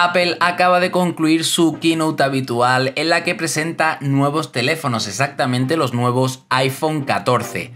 Apple acaba de concluir su keynote habitual en la que presenta nuevos teléfonos, exactamente los nuevos iPhone 14.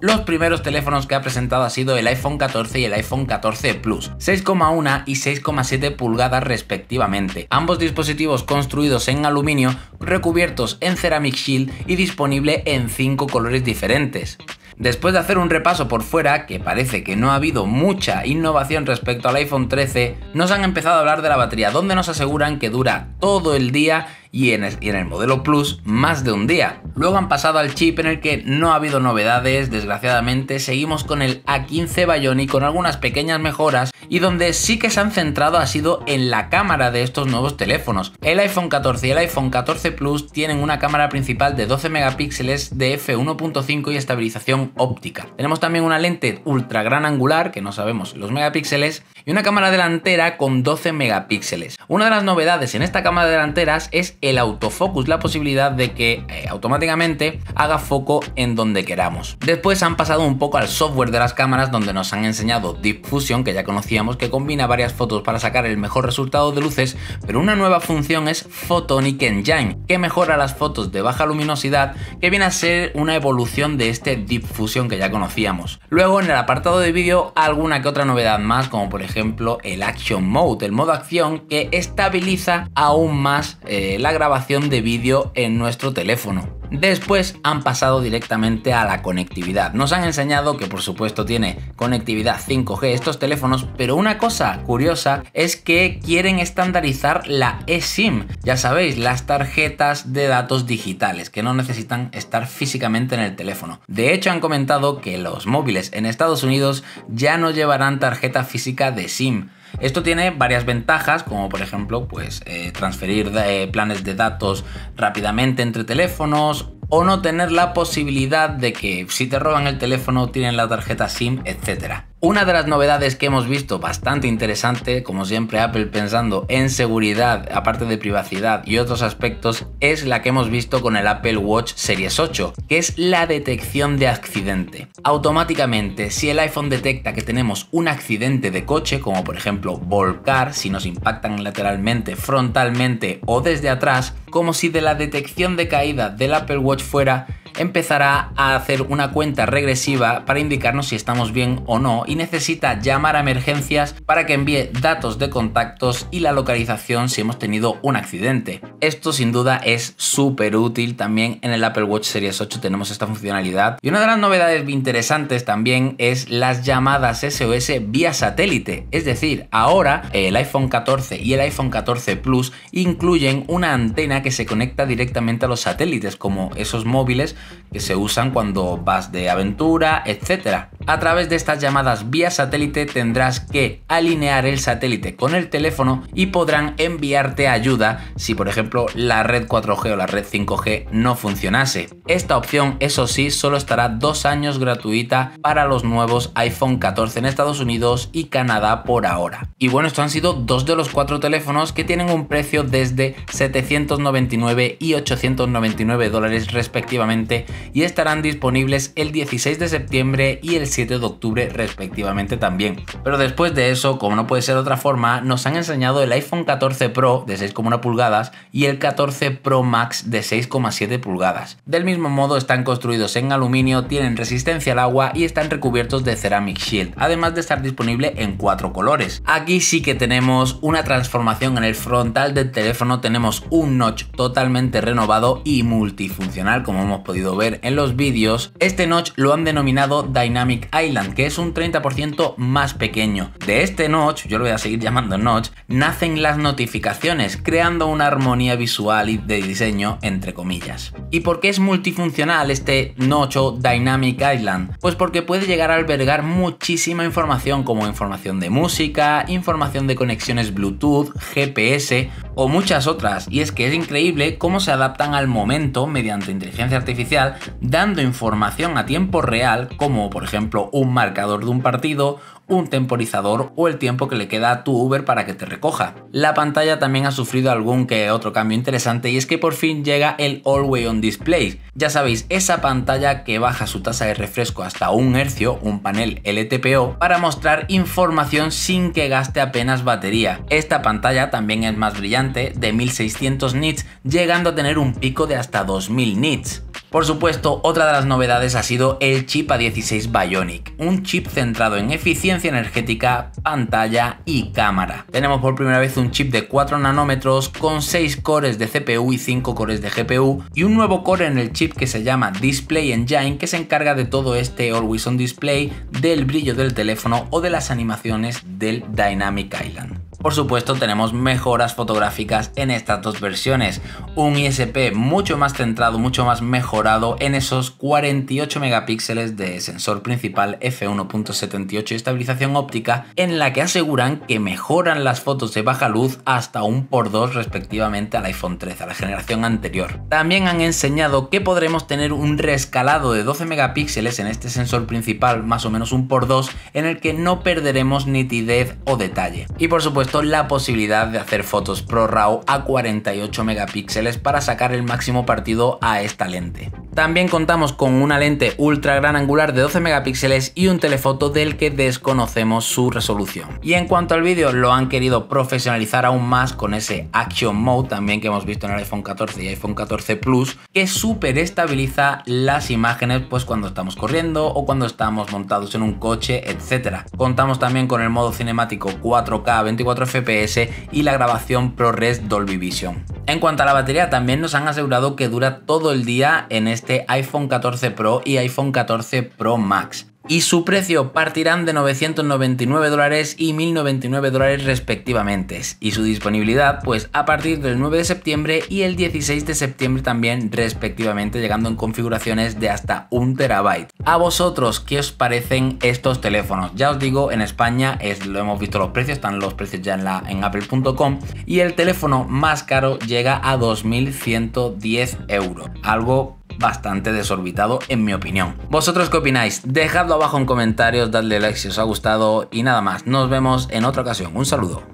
Los primeros teléfonos que ha presentado ha sido el iPhone 14 y el iPhone 14 Plus, 6,1 y 6,7 pulgadas respectivamente. Ambos dispositivos construidos en aluminio, recubiertos en Ceramic Shield y disponible en 5 colores diferentes. Después de hacer un repaso por fuera, que parece que no ha habido mucha innovación respecto al iPhone 13, nos han empezado a hablar de la batería, donde nos aseguran que dura todo el día y en, el, modelo Plus más de un día. Luego han pasado al chip en el que no ha habido novedades, desgraciadamente seguimos con el A15 Bionic con algunas pequeñas mejoras y donde sí que se han centrado ha sido en la cámara de estos nuevos teléfonos. El iPhone 14 y el iPhone 14 Plus tienen una cámara principal de 12 megapíxeles de f1.5 y estabilización óptica. Tenemos también una lente ultra gran angular, que no sabemos los megapíxeles, y una cámara delantera con 12 megapíxeles. Una de las novedades en esta cámara delanteras es el autofocus, la posibilidad de que eh, automáticamente haga foco en donde queramos. Después han pasado un poco al software de las cámaras donde nos han enseñado Deep Fusion, que ya conocíamos que combina varias fotos para sacar el mejor resultado de luces, pero una nueva función es Photonic Engine, que mejora las fotos de baja luminosidad, que viene a ser una evolución de este Deep Fusion que ya conocíamos. Luego, en el apartado de vídeo, alguna que otra novedad más, como por ejemplo el Action Mode, el modo acción que estabiliza aún más eh, la grabación de vídeo en nuestro teléfono. Después han pasado directamente a la conectividad. Nos han enseñado que por supuesto tiene conectividad 5G estos teléfonos, pero una cosa curiosa es que quieren estandarizar la eSIM. Ya sabéis, las tarjetas de datos digitales que no necesitan estar físicamente en el teléfono. De hecho han comentado que los móviles en Estados Unidos ya no llevarán tarjeta física de SIM. Esto tiene varias ventajas, como por ejemplo, pues eh, transferir eh, planes de datos rápidamente entre teléfonos, o no tener la posibilidad de que si te roban el teléfono tienen la tarjeta SIM, etcétera. Una de las novedades que hemos visto bastante interesante, como siempre Apple pensando en seguridad, aparte de privacidad y otros aspectos, es la que hemos visto con el Apple Watch Series 8, que es la detección de accidente. Automáticamente, si el iPhone detecta que tenemos un accidente de coche, como por ejemplo volcar, si nos impactan lateralmente, frontalmente o desde atrás, como si de la detección de caída del Apple Watch fuera empezará a hacer una cuenta regresiva para indicarnos si estamos bien o no y necesita llamar a emergencias para que envíe datos de contactos y la localización si hemos tenido un accidente. Esto sin duda es súper útil también en el Apple Watch Series 8 tenemos esta funcionalidad. Y una de las novedades interesantes también es las llamadas SOS vía satélite. Es decir, ahora el iPhone 14 y el iPhone 14 Plus incluyen una antena que se conecta directamente a los satélites como esos móviles que se usan cuando vas de aventura, etc. A través de estas llamadas vía satélite tendrás que alinear el satélite con el teléfono y podrán enviarte ayuda si por ejemplo la red 4G o la red 5G no funcionase. Esta opción eso sí solo estará dos años gratuita para los nuevos iPhone 14 en Estados Unidos y Canadá por ahora. Y bueno, estos han sido dos de los cuatro teléfonos que tienen un precio desde 799 y 899 dólares respectivamente y estarán disponibles el 16 de septiembre y el de octubre respectivamente también. Pero después de eso, como no puede ser otra forma, nos han enseñado el iPhone 14 Pro de 6,1 pulgadas y el 14 Pro Max de 6,7 pulgadas. Del mismo modo están construidos en aluminio, tienen resistencia al agua y están recubiertos de Ceramic Shield, además de estar disponible en cuatro colores. Aquí sí que tenemos una transformación en el frontal del teléfono, tenemos un notch totalmente renovado y multifuncional como hemos podido ver en los vídeos. Este notch lo han denominado Dynamic Island, que es un 30% más pequeño. De este notch, yo lo voy a seguir llamando notch, nacen las notificaciones, creando una armonía visual y de diseño, entre comillas. ¿Y por qué es multifuncional este notch o Dynamic Island? Pues porque puede llegar a albergar muchísima información como información de música, información de conexiones Bluetooth, GPS o muchas otras, y es que es increíble cómo se adaptan al momento mediante inteligencia artificial, dando información a tiempo real como por ejemplo un marcador de un partido, un temporizador o el tiempo que le queda a tu Uber para que te recoja. La pantalla también ha sufrido algún que otro cambio interesante y es que por fin llega el Always On Display. Ya sabéis, esa pantalla que baja su tasa de refresco hasta un hercio, un panel LTPO, para mostrar información sin que gaste apenas batería. Esta pantalla también es más brillante, de 1600 nits, llegando a tener un pico de hasta 2000 nits. Por supuesto, otra de las novedades ha sido el chip A16 Bionic, un chip centrado en eficiencia energética, pantalla y cámara. Tenemos por primera vez un chip de 4 nanómetros con 6 cores de CPU y 5 cores de GPU y un nuevo core en el chip que se llama Display Engine que se encarga de todo este always on display, del brillo del teléfono o de las animaciones del Dynamic Island. Por supuesto tenemos mejoras fotográficas en estas dos versiones, un ISP mucho más centrado, mucho más mejorado en esos 48 megapíxeles de sensor principal f1.78 y estabilización óptica en la que aseguran que mejoran las fotos de baja luz hasta un por 2 respectivamente al iPhone 13, a la generación anterior. También han enseñado que podremos tener un rescalado de 12 megapíxeles en este sensor principal, más o menos un por 2 en el que no perderemos nitidez o detalle. Y por supuesto la posibilidad de hacer fotos Pro RAW a 48 megapíxeles para sacar el máximo partido a esta lente. También contamos con una lente ultra gran angular de 12 megapíxeles y un telefoto del que desconocemos su resolución. Y en cuanto al vídeo, lo han querido profesionalizar aún más con ese Action Mode también que hemos visto en el iPhone 14 y iPhone 14 Plus, que superestabiliza estabiliza las imágenes pues cuando estamos corriendo o cuando estamos montados en un coche, etc. Contamos también con el modo cinemático 4K 24 FPS y la grabación ProRes Dolby Vision. En cuanto a la batería, también nos han asegurado que dura todo el día en este este iPhone 14 Pro y iPhone 14 Pro Max y su precio partirán de 999 dólares y 1099 dólares respectivamente y su disponibilidad pues a partir del 9 de septiembre y el 16 de septiembre también respectivamente llegando en configuraciones de hasta un terabyte. ¿A vosotros qué os parecen estos teléfonos? Ya os digo en España es, lo hemos visto los precios, están los precios ya en, la, en apple.com y el teléfono más caro llega a 2110 euros, algo bastante desorbitado en mi opinión. ¿Vosotros qué opináis? Dejadlo abajo en comentarios, dadle like si os ha gustado y nada más. Nos vemos en otra ocasión. Un saludo.